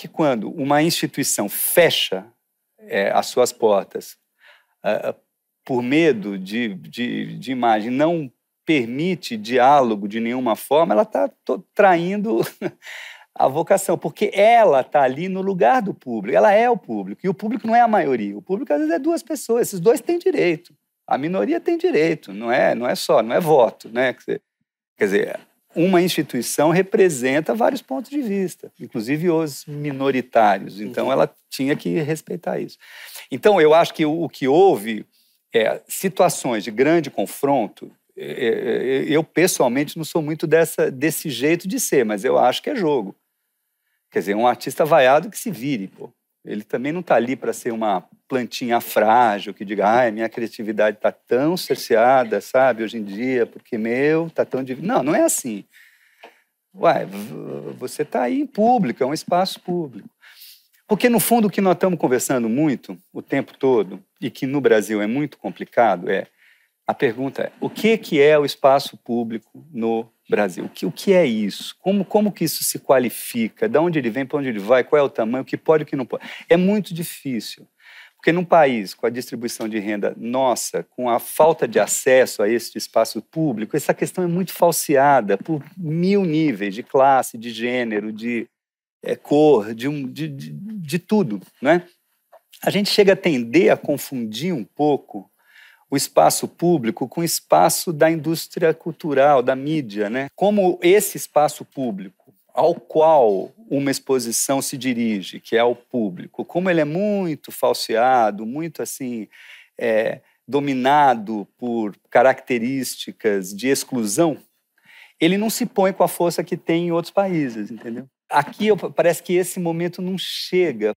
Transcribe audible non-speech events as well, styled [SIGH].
que quando uma instituição fecha é, as suas portas uh, por medo de, de, de, imagem, não permite diálogo de nenhuma forma, ela está traindo [LAUGHS] a vocação, porque ela está ali no lugar do público, ela é o público, e o público não é a maioria, o público às vezes é duas pessoas, esses dois têm direito, a minoria tem direito, não é, não é só, não é voto, né? Quer dizer, uma instituição representa vários pontos de vista, inclusive os minoritários. Então, ela tinha que respeitar isso. Então, eu acho que o, que houve é situações de grande confronto. É, é, é, eu, pessoalmente, não sou muito dessa, desse jeito de ser, mas eu acho que é jogo. Quer dizer, um artista vaiado que se vire, pô. Ele também não está ali para ser uma plantinha frágil que diga, ai, minha criatividade está tão cerceada, sabe, hoje em dia, porque meu está tão. Div... Não, não é assim. Uai, você está aí em público, é um espaço público. Porque, no fundo, o que nós estamos conversando muito o tempo todo, e que no Brasil é muito complicado, é a pergunta é: o que, que é o espaço público no Brasil. O que, o que é isso? Como, como que isso se qualifica? De onde ele vem, para onde ele vai? Qual é o tamanho? O que pode, o que não pode? É muito difícil. Porque num país com a distribuição de renda nossa, com a falta de acesso a este espaço público, essa questão é muito falseada por mil níveis de classe, de gênero, de é, cor, de, um, de, de, de tudo. Né? A gente chega a tender a confundir um pouco o espaço público com o espaço da indústria cultural, da mídia, né? Como esse espaço público ao qual uma exposição se dirige, que é ao público, como ele é muito falseado, muito assim é, dominado por características de exclusão, ele não se põe com a força que tem em outros países, entendeu? Aqui parece que esse momento não chega.